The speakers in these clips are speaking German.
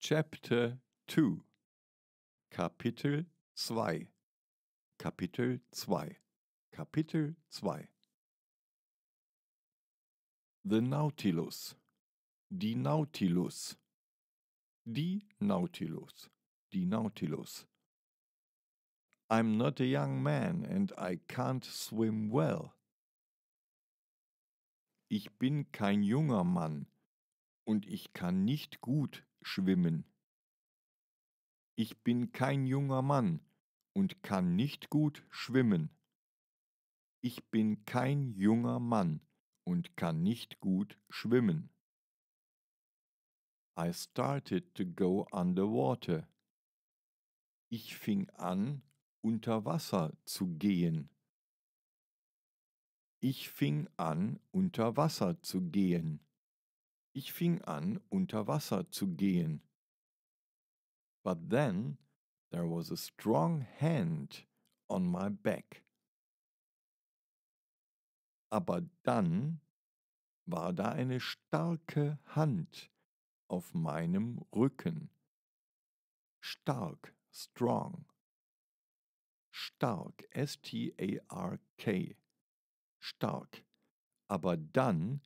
Chapter 2 Kapitel 2 Kapitel 2 Kapitel 2 The Nautilus Die Nautilus Die Nautilus Die Nautilus I'm not a young man and I can't swim well. Ich bin kein junger Mann und ich kann nicht gut schwimmen. Ich bin kein junger Mann und kann nicht gut schwimmen. Ich bin kein junger Mann und kann nicht gut schwimmen. I started to go underwater. Ich fing an, unter Wasser zu gehen. Ich fing an, unter Wasser zu gehen. Ich fing an, unter Wasser zu gehen. But then there was a strong hand on my back. Aber dann war da eine starke Hand auf meinem Rücken. Stark, strong. Stark, S-T-A-R-K. Stark. Aber dann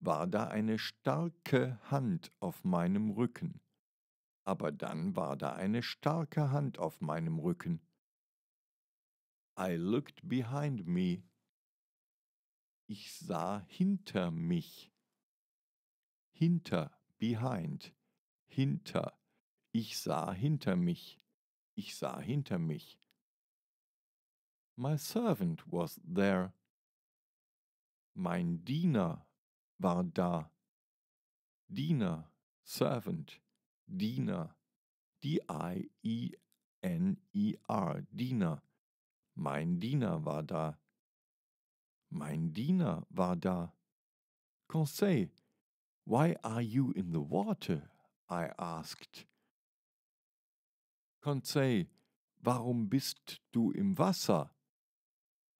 war da eine starke Hand auf meinem Rücken. Aber dann war da eine starke Hand auf meinem Rücken. I looked behind me. Ich sah hinter mich. Hinter, behind, hinter. Ich sah hinter mich. Ich sah hinter mich. My servant was there. Mein Diener war da. Diener, Servant, Diener, D-I-E-N-E-R, Diener. Mein Diener war da. Mein Diener war da. Conseil, why are you in the water? I asked. Conseil, warum bist du im Wasser?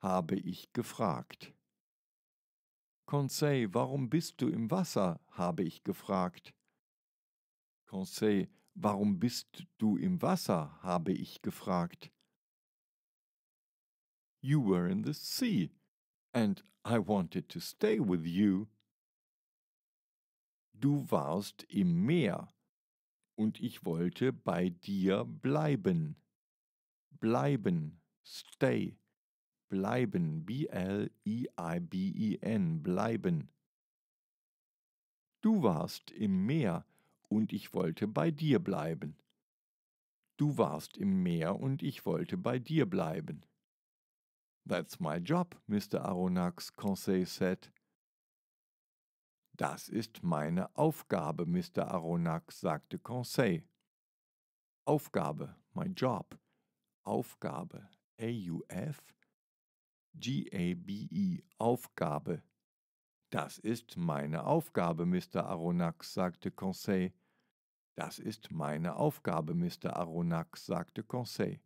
habe ich gefragt. Conseil, warum bist du im Wasser? habe ich gefragt. Conseil, warum bist du im Wasser? habe ich gefragt. You were in the sea, and I wanted to stay with you. Du warst im Meer, und ich wollte bei dir bleiben. Bleiben, stay bleiben, B-L-E-I-B-E-N, bleiben. Du warst im Meer und ich wollte bei dir bleiben. Du warst im Meer und ich wollte bei dir bleiben. That's my job, Mr. Aronnax, Conseil said. Das ist meine Aufgabe, Mr. Aronnax, sagte Conseil. Aufgabe, my job. Aufgabe, A-U-F, G-A-B-E, Aufgabe. Das ist meine Aufgabe, Mr. Aronnax, sagte Conseil. Das ist meine Aufgabe, Mr. Aronnax, sagte Conseil.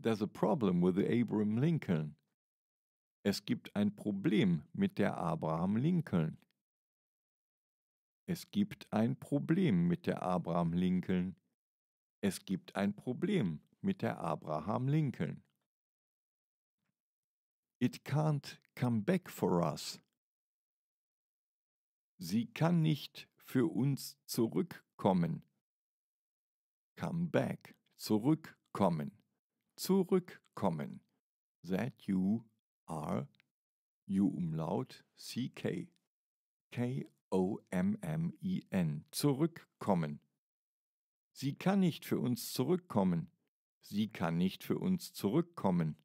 There's a problem with the Abraham Lincoln. Es gibt ein Problem mit der Abraham Lincoln. Es gibt ein Problem mit der Abraham Lincoln. Es gibt ein Problem mit der Abraham Lincoln. It can't come back for us. Sie kann nicht für uns zurückkommen. Come back, zurückkommen, zurückkommen. That you are, you umlaut, CK, K-O-M-M-I-N, zurückkommen. Sie kann nicht für uns zurückkommen. Sie kann nicht für uns zurückkommen.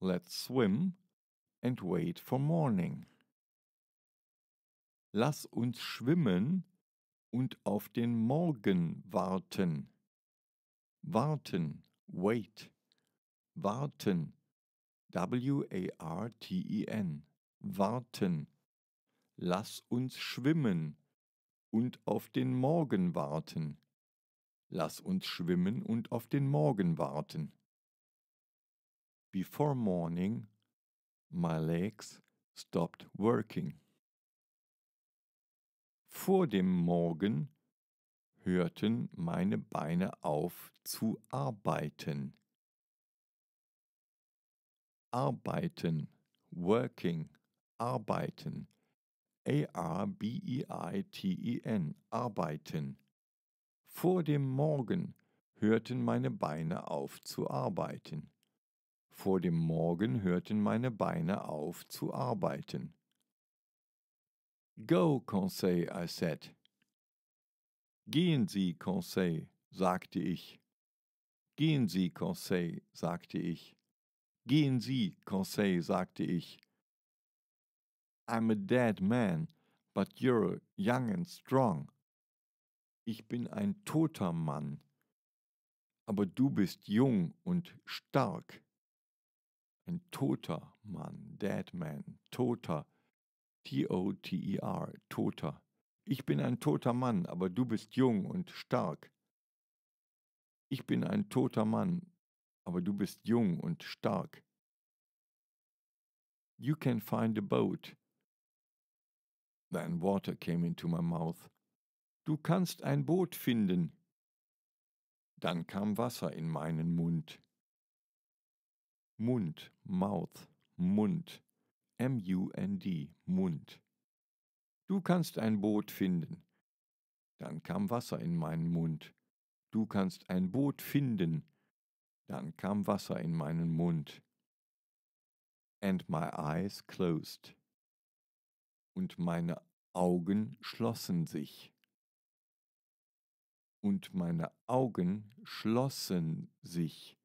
Let's swim and wait for morning. Lass uns schwimmen und auf den Morgen warten. Warten, wait, warten, W-A-R-T-E-N, warten. Lass uns schwimmen und auf den Morgen warten. Lass uns schwimmen und auf den Morgen warten. Before morning, my legs stopped working. Vor dem Morgen hörten meine Beine auf zu arbeiten. Arbeiten, working, arbeiten. A-R-B-E-I-T-E-N, arbeiten. Vor dem Morgen hörten meine Beine auf zu arbeiten vor dem Morgen hörten meine Beine auf zu arbeiten. Go, Conseil, I said. Gehen Sie, Conseil, sagte ich. Gehen Sie, Conseil, sagte ich. Gehen Sie, Conseil, sagte ich. I'm a dead man, but you're young and strong. Ich bin ein toter Mann, aber du bist jung und stark ein toter Mann, Dead Man, toter, T-O-T-E-R, toter. Ich bin ein toter Mann, aber du bist jung und stark. Ich bin ein toter Mann, aber du bist jung und stark. You can find a boat. Then water came into my mouth. Du kannst ein Boot finden. Dann kam Wasser in meinen Mund. Mund, Mouth, Mund. M-U-N-D, Mund. Du kannst ein Boot finden. Dann kam Wasser in meinen Mund. Du kannst ein Boot finden. Dann kam Wasser in meinen Mund. And my eyes closed. Und meine Augen schlossen sich. Und meine Augen schlossen sich.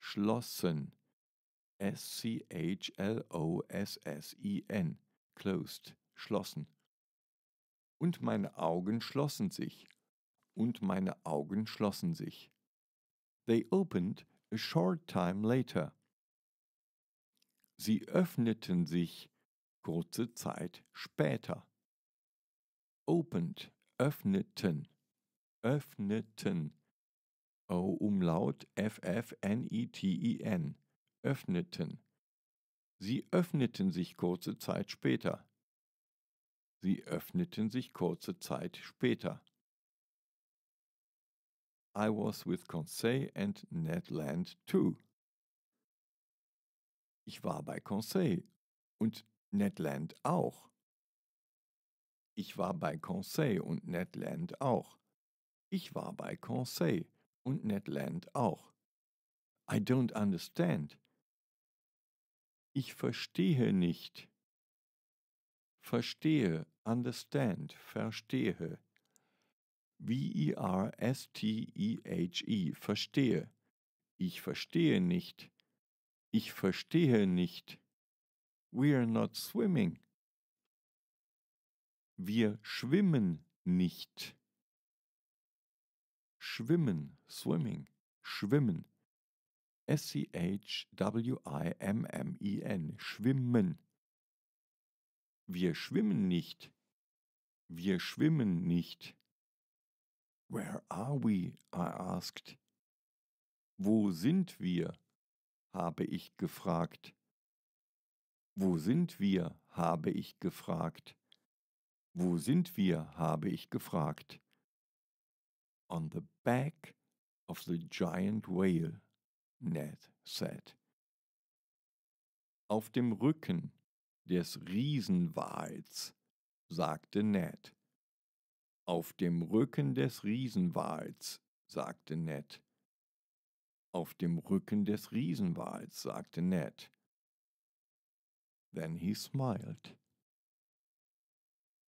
Schlossen s c h l o s s i n closed, schlossen. Und meine Augen schlossen sich. Und meine Augen schlossen sich. They opened a short time later. Sie öffneten sich kurze Zeit später. Opened, öffneten, öffneten. O-Umlaut F-F-N-E-T-E-N. -E -T -E n e n öffneten. Sie öffneten sich kurze Zeit später. Sie öffneten sich kurze Zeit später. I was with Conseil and Ned Land too. Ich war bei Conseil und Ned Land auch. Ich war bei Conseil und Ned Land auch. Ich war bei Conseil und Ned Land auch. I don't understand. Ich verstehe nicht. Verstehe, understand, verstehe. V-E-R-S-T-E-H-E, e, -E, verstehe. Ich verstehe nicht. Ich verstehe nicht. We not swimming. Wir schwimmen nicht. Schwimmen, swimming, schwimmen. S-C-H-W-I-M-M-I-N, schwimmen. Wir schwimmen nicht. Wir schwimmen nicht. Where are we? I asked. Wo sind wir? habe ich gefragt. Wo sind wir? habe ich gefragt. Wo sind wir? habe ich gefragt. On the back of the giant whale. Ned said. Auf dem Rücken des Riesenwals, sagte Ned. Auf dem Rücken des Riesenwals, sagte Ned. Auf dem Rücken des Riesenwals, sagte Ned. Then he smiled.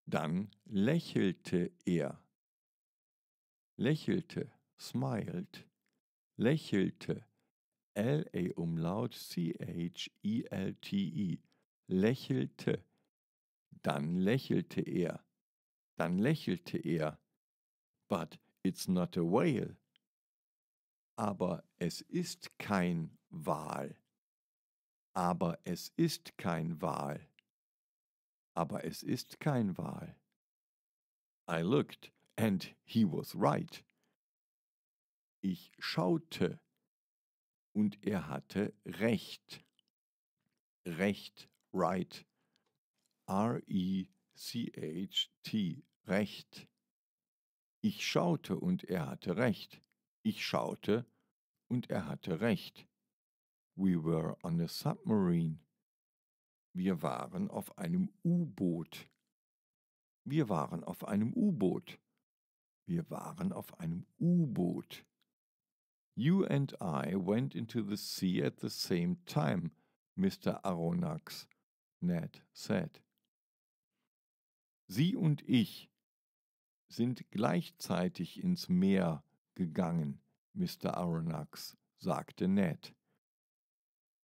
Dann lächelte er. Lächelte, smiled, lächelte l a umlaut c h C-H-E-L-T-E. Lächelte. Dann lächelte er. Dann lächelte er. But it's not a whale. Aber es ist kein Wal. Aber es ist kein Wal. Aber es ist kein Wal. I looked and he was right. Ich schaute und er hatte Recht. Recht, right. R-E-C-H-T, Recht. Ich schaute und er hatte Recht. Ich schaute und er hatte Recht. We were on a submarine. Wir waren auf einem U-Boot. Wir waren auf einem U-Boot. Wir waren auf einem U-Boot. You and I went into the sea at the same time, Mr. Aronnax, Ned said. Sie und ich sind gleichzeitig ins Meer gegangen, Mr. Aronnax, sagte Ned.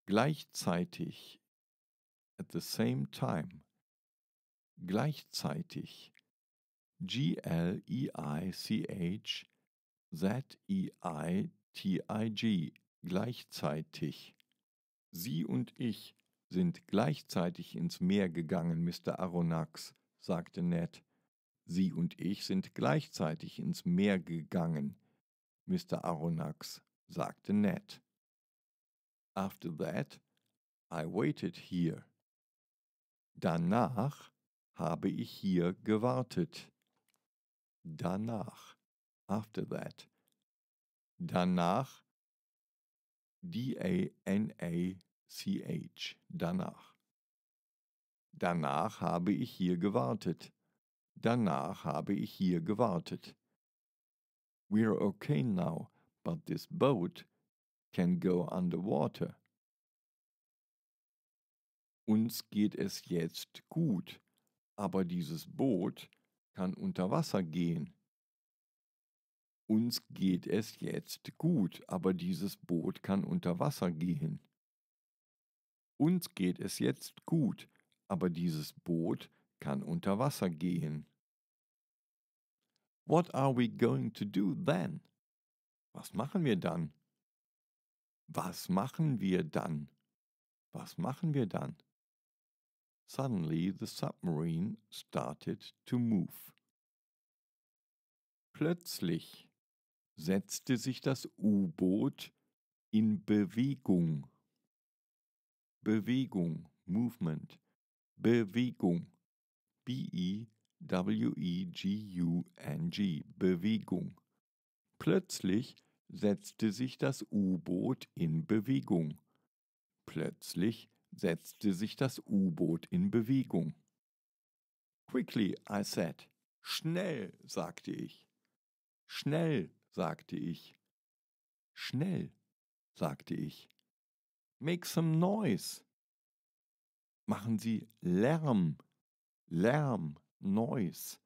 Gleichzeitig, at the same time, gleichzeitig, G-L-E-I-C-H, Z-E-I TIG gleichzeitig. Sie und ich sind gleichzeitig ins Meer gegangen, Mr. Aronnax, sagte Ned. Sie und ich sind gleichzeitig ins Meer gegangen, Mr. Aronnax, sagte Ned. After that, I waited here. Danach habe ich hier gewartet. Danach, after that, danach D-A-N-A-C-H, danach. Danach habe ich hier gewartet. Danach habe ich hier gewartet. We're okay now, but this boat can go underwater. Uns geht es jetzt gut, aber dieses Boot kann unter Wasser gehen. Uns geht es jetzt gut, aber dieses Boot kann unter Wasser gehen. Uns geht es jetzt gut, aber dieses Boot kann unter Wasser gehen. What are we going to do then? Was machen wir dann? Was machen wir dann? Was machen wir dann? Suddenly the submarine started to move. Plötzlich setzte sich das U-Boot in Bewegung. Bewegung, Movement, Bewegung, B-E-W-E-G-U-N-G, Bewegung. Plötzlich setzte sich das U-Boot in Bewegung. Plötzlich setzte sich das U-Boot in Bewegung. Quickly, I said. Schnell, sagte ich. Schnell, sagte ich. Schnell, sagte ich. Make some noise. Machen Sie Lärm, Lärm, Noise,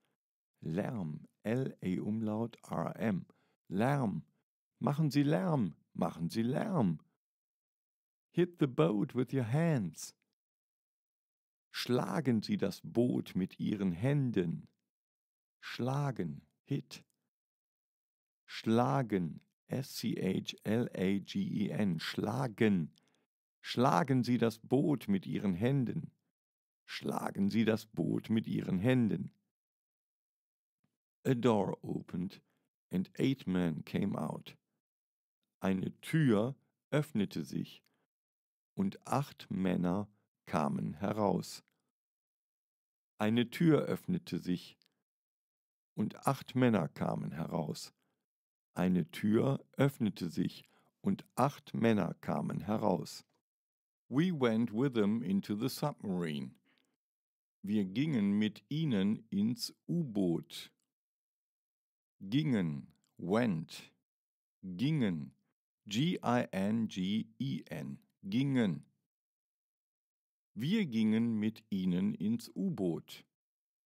Lärm, L-A-Umlaut, R-M, Lärm. Machen Sie Lärm, machen Sie Lärm. Hit the boat with your hands. Schlagen Sie das Boot mit Ihren Händen. Schlagen, hit, schlagen, S-C-H-L-A-G-E-N, schlagen. Schlagen Sie das Boot mit Ihren Händen. Schlagen Sie das Boot mit Ihren Händen. A door opened, and eight men came out. Eine Tür öffnete sich, und acht Männer kamen heraus. Eine Tür öffnete sich, und acht Männer kamen heraus. Eine Tür öffnete sich und acht Männer kamen heraus. We went with them into the submarine. Wir gingen mit ihnen ins U-Boot. Gingen, went, gingen, G-I-N-G-E-N, e gingen. Wir gingen mit ihnen ins U-Boot.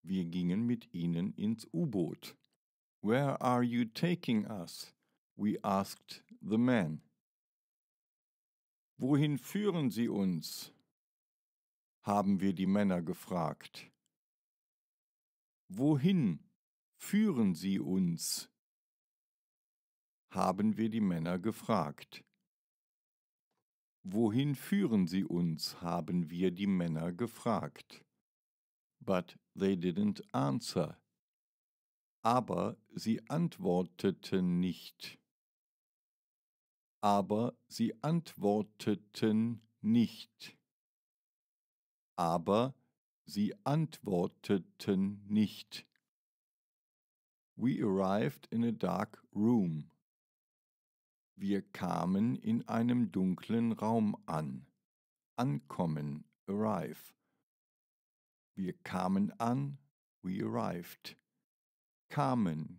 Wir gingen mit ihnen ins U-Boot. Where are you taking us? We asked the man. Wohin führen Sie uns? haben wir die Männer gefragt. Wohin führen Sie uns? haben wir die Männer gefragt. Wohin führen Sie uns? haben wir die Männer gefragt. But they didn't answer aber sie antworteten nicht. Aber sie antworteten nicht. Aber sie antworteten nicht. We arrived in a dark room. Wir kamen in einem dunklen Raum an. Ankommen, arrive. Wir kamen an, we arrived. Kamen.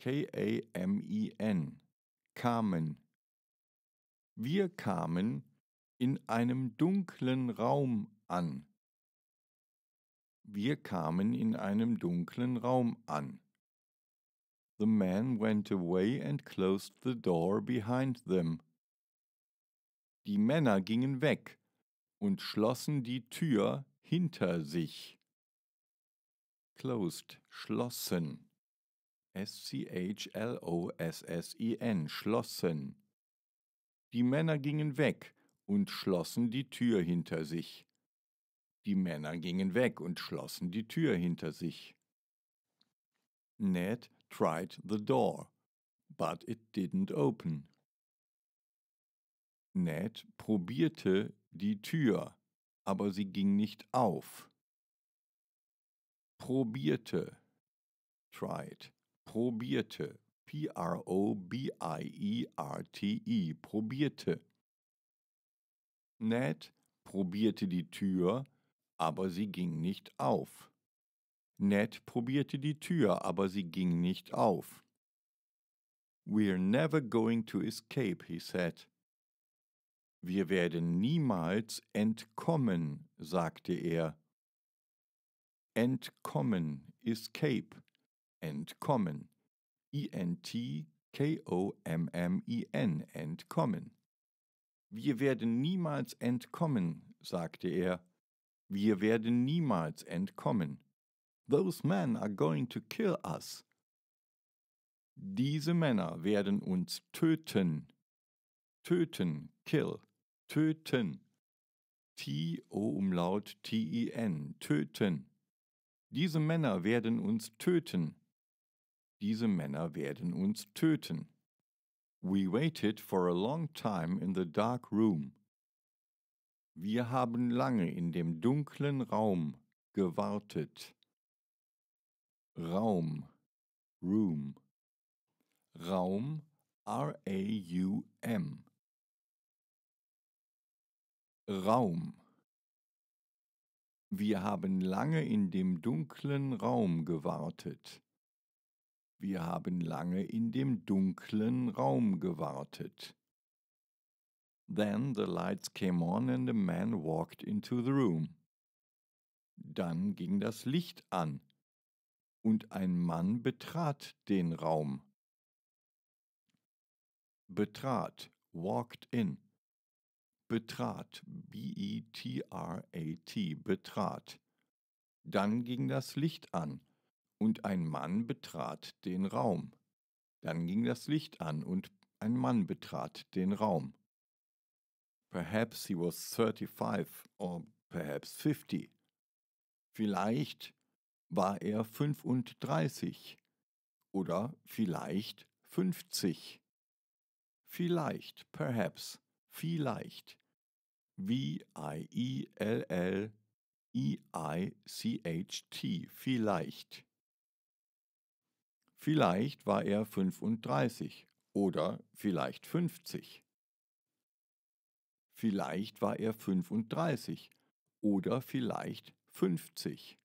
K-A-M-E-N. Kamen. Wir kamen in einem dunklen Raum an. Wir kamen in einem dunklen Raum an. The man went away and closed the door behind them. Die Männer gingen weg und schlossen die Tür hinter sich closed, schlossen. S-C-H-L-O-S-S-I-N, schlossen. Die Männer gingen weg und schlossen die Tür hinter sich. Die Männer gingen weg und schlossen die Tür hinter sich. Ned tried the door, but it didn't open. Ned probierte die Tür, aber sie ging nicht auf probierte, tried, probierte, P-R-O-B-I-E-R-T-E, -E, probierte. Ned probierte die Tür, aber sie ging nicht auf. Ned probierte die Tür, aber sie ging nicht auf. We're never going to escape, he said. Wir werden niemals entkommen, sagte er. Entkommen, escape, entkommen. E-N-T-K-O-M-M-I-N, entkommen. Wir werden niemals entkommen, sagte er. Wir werden niemals entkommen. Those men are going to kill us. Diese Männer werden uns töten. Töten, kill, töten. T-O-Umlaut T-I-N, töten. Diese Männer werden uns töten. Diese Männer werden uns töten. We waited for a long time in the dark room. Wir haben lange in dem dunklen Raum gewartet. Raum, Room. Raum, R-A-U-M. Raum. Wir haben lange in dem dunklen Raum gewartet. Wir haben lange in dem dunklen Raum gewartet. Then the lights came on and the man walked into the room. Dann ging das Licht an und ein Mann betrat den Raum. Betrat, walked in. Betrat, B-E-T-R-A-T, betrat. Dann ging das Licht an, und ein Mann betrat den Raum. Dann ging das Licht an, und ein Mann betrat den Raum. Perhaps he was 35 or perhaps 50. Vielleicht war er 35 oder vielleicht 50. Vielleicht, perhaps, vielleicht. V-I-E-L-L-E-I-C-H-T, vielleicht. Vielleicht war er 35 oder vielleicht 50. Vielleicht war er 35 oder vielleicht 50.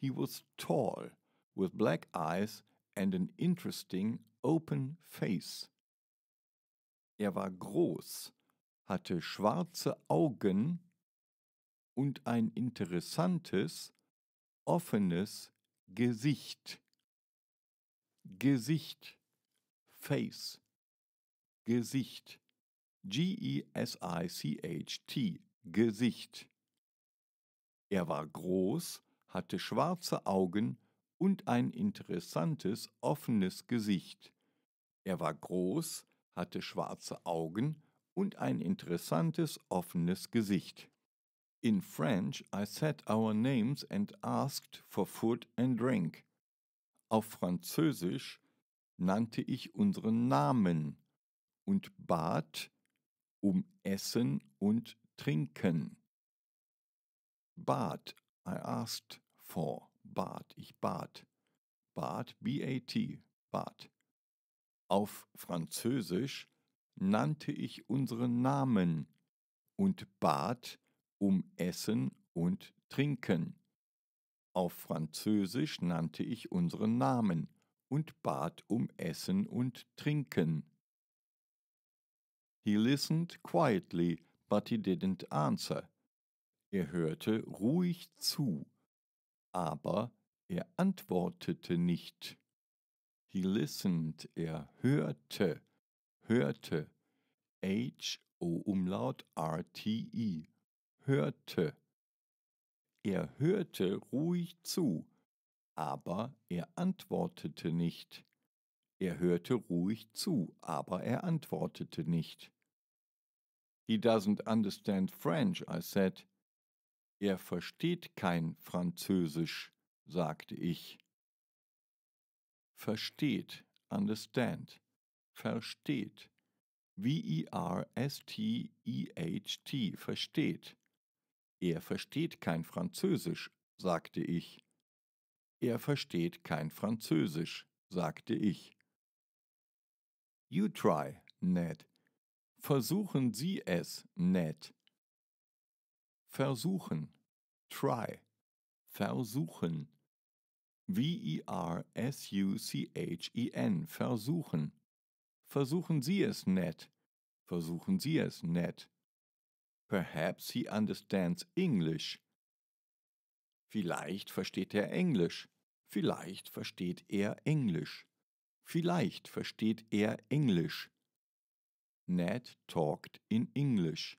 He was tall, with black eyes and an interesting open face. Er war groß, hatte schwarze Augen und ein interessantes, offenes Gesicht. Gesicht, Face, Gesicht, G-E-S-I-C-H-T, Gesicht. Er war groß, hatte schwarze Augen und ein interessantes, offenes Gesicht. Er war groß, hatte schwarze Augen und ein interessantes, offenes Gesicht. In French, I said our names and asked for food and drink. Auf Französisch nannte ich unseren Namen und bat um Essen und Trinken. Bat, I asked for, bat, ich bat. Bat, B-A-T, bat. Auf Französisch nannte ich unseren Namen und bat um Essen und Trinken. Auf Französisch nannte ich unseren Namen und bat um Essen und Trinken. He listened quietly, but he didn't answer. Er hörte ruhig zu, aber er antwortete nicht. He listened, er hörte, hörte. H O Umlaut R T I hörte. Er hörte ruhig zu, aber er antwortete nicht. Er hörte ruhig zu, aber er antwortete nicht. He doesn't understand French, I said. Er versteht kein Französisch, sagte ich. Versteht, understand versteht. V-E-R-S-T-E-H-T, e versteht. Er versteht kein Französisch, sagte ich. Er versteht kein Französisch, sagte ich. You try, Ned. Versuchen Sie es, Ned. Versuchen, try. Versuchen. E e V-E-R-S-U-C-H-E-N, versuchen. Versuchen Sie es, Ned. Versuchen Sie es, Ned. Perhaps he understands English. Vielleicht versteht er Englisch. Vielleicht versteht er Englisch. Vielleicht versteht er Englisch. Ned talked in English.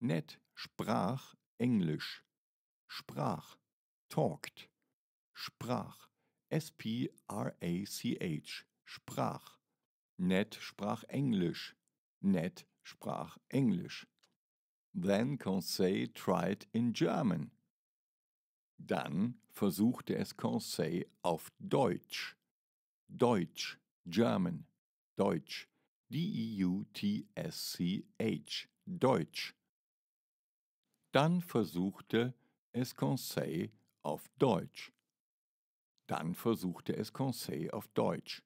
Ned sprach Englisch. Sprach. Talked. Sprach. S-P-R-A-C-H. Sprach. Ned sprach Englisch. Ned sprach Englisch. Then Conseil tried in German. Dann versuchte es Conseil auf Deutsch. Deutsch, German, Deutsch, D-E-U-T-S-C-H, Deutsch. Dann versuchte es Conseil auf Deutsch. Dann versuchte es Conseil auf Deutsch.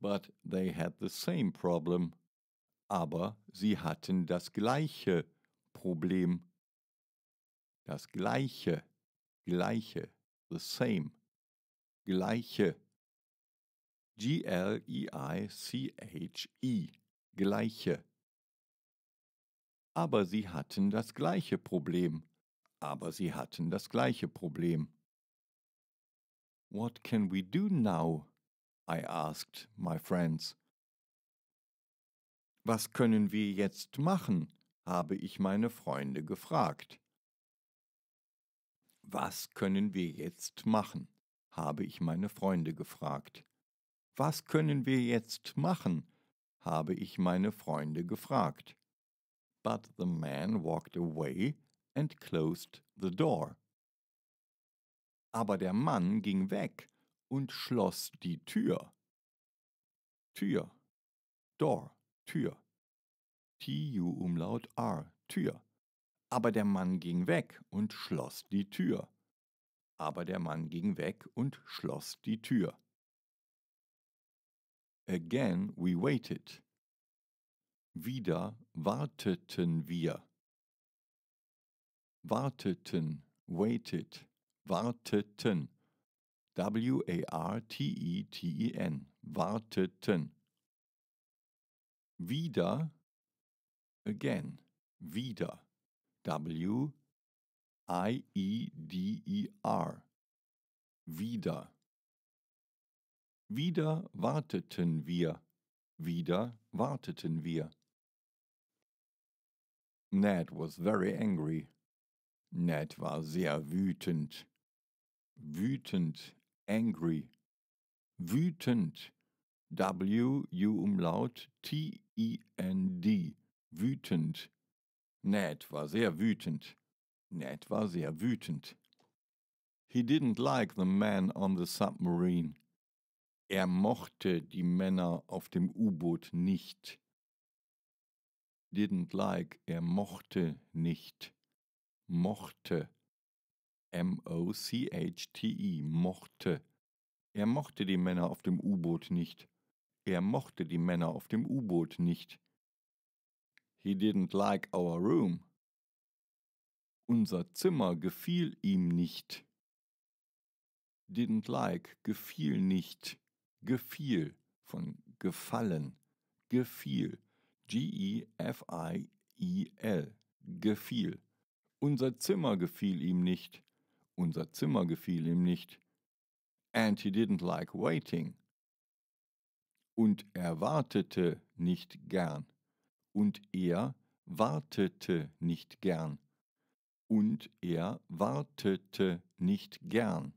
But they had the same problem. Aber sie hatten das gleiche Problem. Das gleiche, gleiche, the same, gleiche. G-L-E-I-C-H-E, e, gleiche. Aber sie hatten das gleiche Problem. Aber sie hatten das gleiche Problem. What can we do now? I asked my friends. Was können wir jetzt machen? habe ich meine Freunde gefragt. Was können wir jetzt machen? habe ich meine Freunde gefragt. Was können wir jetzt machen? habe ich meine Freunde gefragt. But the man walked away and closed the door. Aber der Mann ging weg und schloss die Tür. Tür. Door. Tür. T-U umlaut R. Tür. Aber der Mann ging weg und schloss die Tür. Aber der Mann ging weg und schloss die Tür. Again we waited. Wieder warteten wir. Warteten, waited, warteten W-A-R-T-E-T-E-N, warteten. Wieder, again, wieder, W-I-E-D-E-R, wieder. Wieder warteten wir, wieder warteten wir. Ned was very angry. Ned war sehr wütend. Wütend angry. Wütend. W, U umlaut, T, I, N, D. Wütend. Ned war sehr wütend. Ned war sehr wütend. He didn't like the man on the submarine. Er mochte die Männer auf dem U-Boot nicht. Didn't like, er mochte nicht. Mochte. M-O-C-H-T-E, mochte. Er mochte die Männer auf dem U-Boot nicht. Er mochte die Männer auf dem U-Boot nicht. He didn't like our room. Unser Zimmer gefiel ihm nicht. Didn't like, gefiel nicht. Gefiel von gefallen. Gefiel. G-E-F-I-E-L. Gefiel. Unser Zimmer gefiel ihm nicht. Unser Zimmer gefiel ihm nicht. And he didn't like waiting. Und er wartete nicht gern. Und er wartete nicht gern. Und er wartete nicht gern.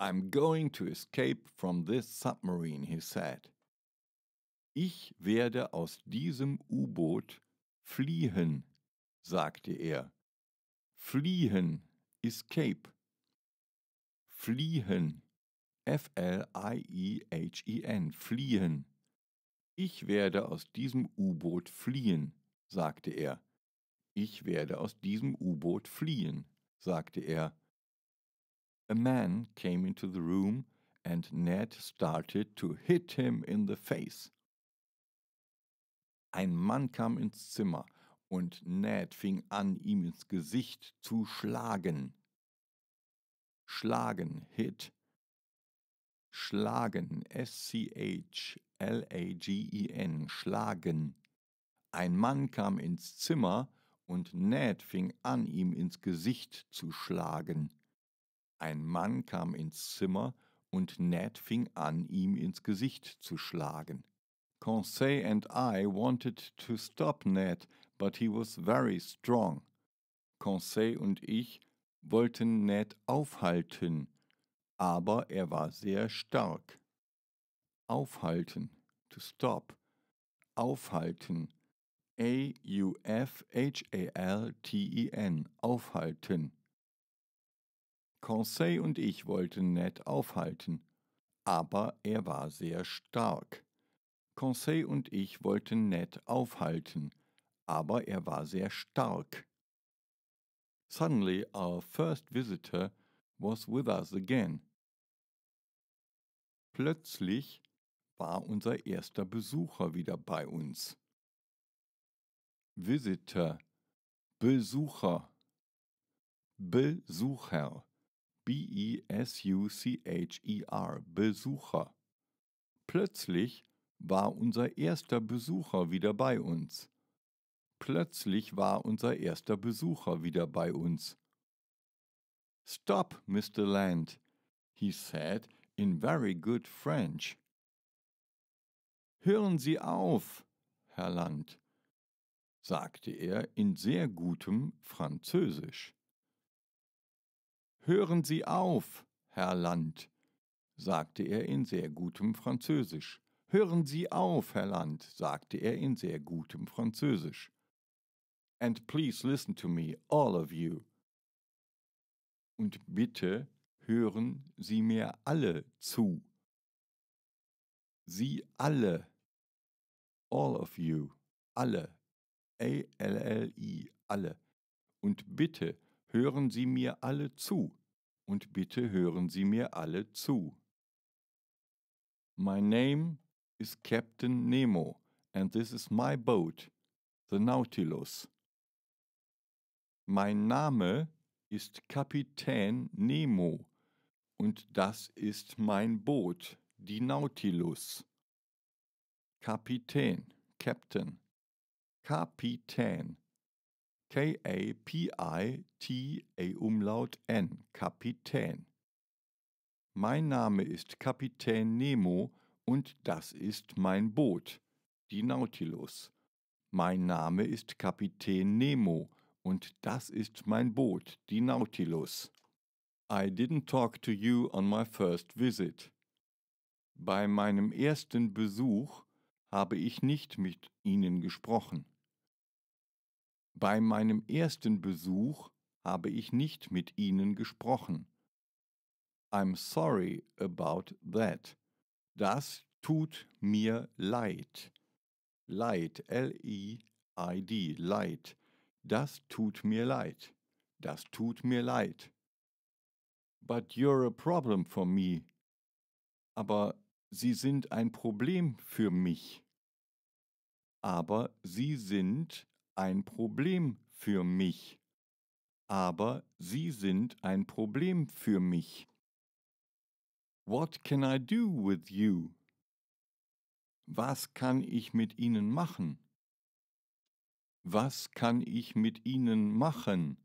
I'm going to escape from this submarine, he said. Ich werde aus diesem U-Boot fliehen, sagte er. Fliehen Escape. Fliehen. F-L-I-E-H-E-N. Fliehen. Ich werde aus diesem U-Boot fliehen, sagte er. Ich werde aus diesem U-Boot fliehen, sagte er. A man came into the room and Ned started to hit him in the face. Ein Mann kam ins Zimmer und Ned fing an, ihm ins Gesicht zu schlagen. Schlagen, Hit. Schlagen, S-C-H-L-A-G-E-N, schlagen. Ein Mann kam ins Zimmer und Ned fing an, ihm ins Gesicht zu schlagen. Ein Mann kam ins Zimmer und Ned fing an, ihm ins Gesicht zu schlagen. Conseil and I wanted to stop Ned, but he was very strong. Conseil und ich wollten Ned aufhalten, aber er war sehr stark. Aufhalten, to stop. Aufhalten. A-U-F-H-A-L-T-E-N, aufhalten. Conseil und ich wollten Ned aufhalten, aber er war sehr stark. Conseil und ich wollten Ned aufhalten, aber er war sehr stark. Suddenly our first visitor was with us again. Plötzlich war unser erster Besucher wieder bei uns. Visitor, Besucher, Besucher, B-E-S-U-C-H-E-R, Besucher. Plötzlich war unser erster Besucher wieder bei uns. Plötzlich war unser erster Besucher wieder bei uns. Stop, Mr. Land, he said in very good French. Hören Sie auf, Herr Land, sagte er in sehr gutem Französisch. Hören Sie auf, Herr Land, sagte er in sehr gutem Französisch. Hören Sie auf, Herr Land, sagte er in sehr gutem Französisch. And please listen to me, all of you. Und bitte hören Sie mir alle zu. Sie alle. All of you. Alle. A-L-L-I. Alle. Und bitte hören Sie mir alle zu. Und bitte hören Sie mir alle zu. My name is Captain Nemo, and this is my boat, the Nautilus. Mein Name ist Kapitän Nemo und das ist mein Boot, die Nautilus. Kapitän, Captain. Kapitän. K-A-P-I-T-A-Umlaut N, Kapitän. Mein Name ist Kapitän Nemo und das ist mein Boot, die Nautilus. Mein Name ist Kapitän Nemo und das ist mein Boot, die Nautilus. I didn't talk to you on my first visit. Bei meinem ersten Besuch habe ich nicht mit Ihnen gesprochen. Bei meinem ersten Besuch habe ich nicht mit Ihnen gesprochen. I'm sorry about that. Das tut mir leid. Leid, L-E-I-D, leid. Das tut mir leid. Das tut mir leid. But you're a problem for me. Aber Sie sind ein Problem für mich. Aber Sie sind ein Problem für mich. Aber Sie sind ein Problem für mich. What can I do with you? Was kann ich mit Ihnen machen? Was kann ich mit ihnen machen?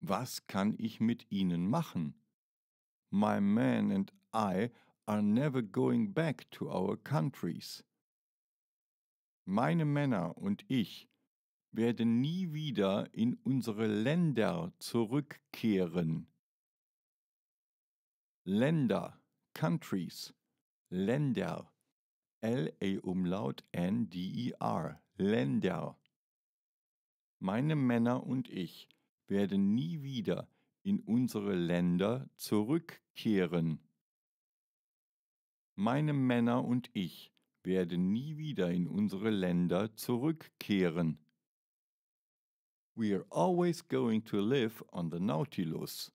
Was kann ich mit ihnen machen? My man and I are never going back to our countries. Meine Männer und ich werden nie wieder in unsere Länder zurückkehren. Länder, countries, Länder, L-A-Umlaut N-D-E-R, Länder meine Männer und ich werden nie wieder in unsere Länder zurückkehren. Meine Männer und ich werden nie wieder in unsere Länder zurückkehren. We are always going to live on the Nautilus.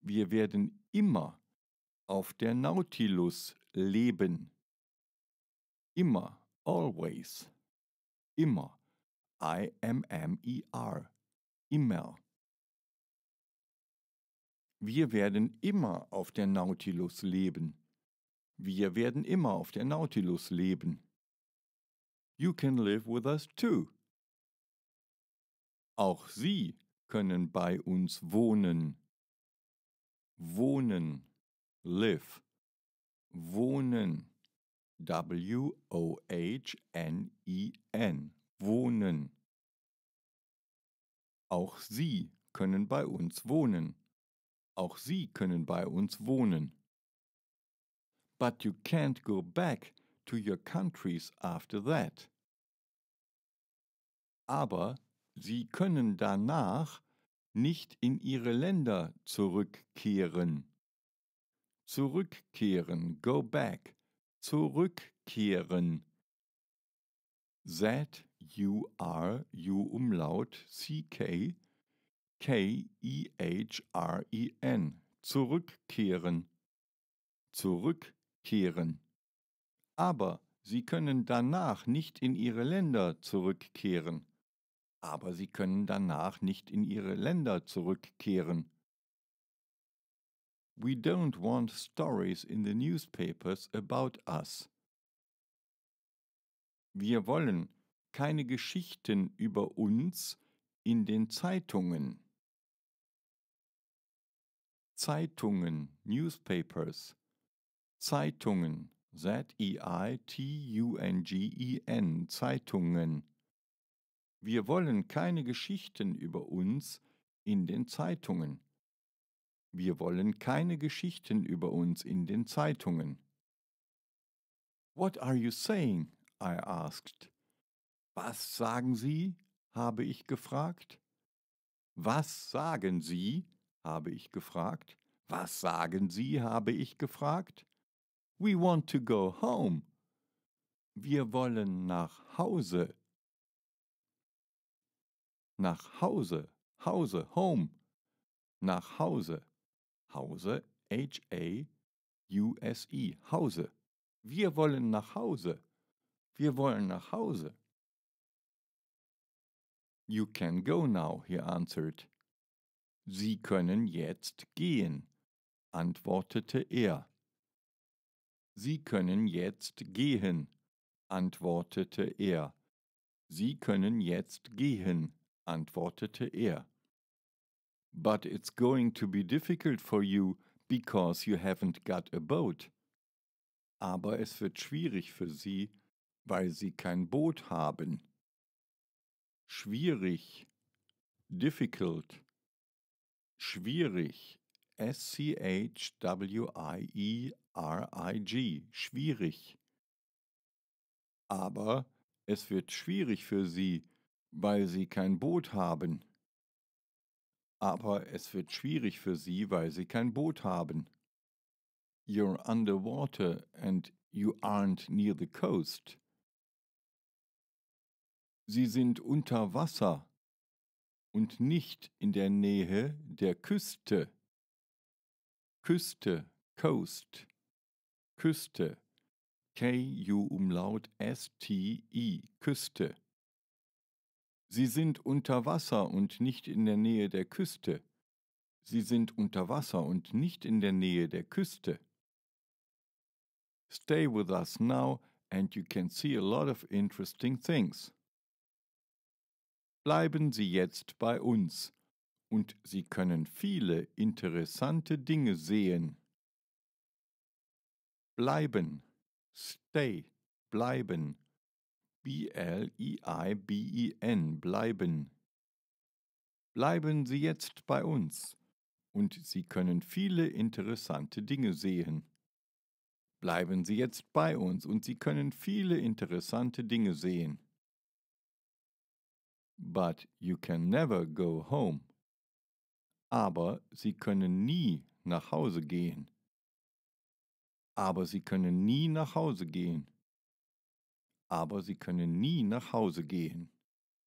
Wir werden immer auf der Nautilus leben. Immer, always, immer. IMMER. E immer. Wir werden immer auf der Nautilus leben. Wir werden immer auf der Nautilus leben. You can live with us too. Auch Sie können bei uns wohnen. Wohnen. Live. Wohnen. W-O-H-N-E-N. -E n e wohnen. Auch Sie können bei uns wohnen. Auch Sie können bei uns wohnen. But you can't go back to your countries after that. Aber Sie können danach nicht in Ihre Länder zurückkehren. Zurückkehren, go back, zurückkehren. That U R U-Umlaut, C K K-E-H-R-E-N. Zurückkehren. Zurückkehren. Aber sie können danach nicht in ihre Länder zurückkehren. Aber sie können danach nicht in ihre Länder zurückkehren. We don't want stories in the newspapers about us. Wir wollen keine Geschichten über uns in den Zeitungen. Zeitungen, Newspapers. Zeitungen, Z-E-I-T-U-N-G-E-N, e Zeitungen. Wir wollen keine Geschichten über uns in den Zeitungen. Wir wollen keine Geschichten über uns in den Zeitungen. What are you saying? I asked. Was sagen Sie? habe ich gefragt. Was sagen Sie? habe ich gefragt. Was sagen Sie? habe ich gefragt. We want to go home. Wir wollen nach Hause. Nach Hause, Hause, home. Nach Hause. Hause, H-A-U-S-E, Hause. Wir wollen nach Hause. Wir wollen nach Hause. You can go now, he answered. Sie können jetzt gehen, antwortete er. Sie können jetzt gehen, antwortete er. Sie können jetzt gehen, antwortete er. But it's going to be difficult for you because you haven't got a boat. Aber es wird schwierig für Sie, weil Sie kein Boot haben schwierig, difficult, schwierig, S-C-H-W-I-E-R-I-G, schwierig. Aber es wird schwierig für sie, weil sie kein Boot haben. Aber es wird schwierig für sie, weil sie kein Boot haben. You're underwater and you aren't near the coast. Sie sind unter Wasser und nicht in der Nähe der Küste. Küste, Coast, Küste, K-U-Umlaut S-T-I, Küste. Sie sind unter Wasser und nicht in der Nähe der Küste. Sie sind unter Wasser und nicht in der Nähe der Küste. Stay with us now and you can see a lot of interesting things bleiben Sie jetzt bei uns und Sie können viele interessante Dinge sehen. Bleiben, stay, bleiben. B-L-I-I-B-E-N, e bleiben. Bleiben Sie jetzt bei uns und Sie können viele interessante Dinge sehen. Bleiben Sie jetzt bei uns und Sie können viele interessante Dinge sehen. But you can never go home. Aber Sie können nie nach Hause gehen. Aber Sie können nie nach Hause gehen. Aber Sie können nie nach Hause gehen.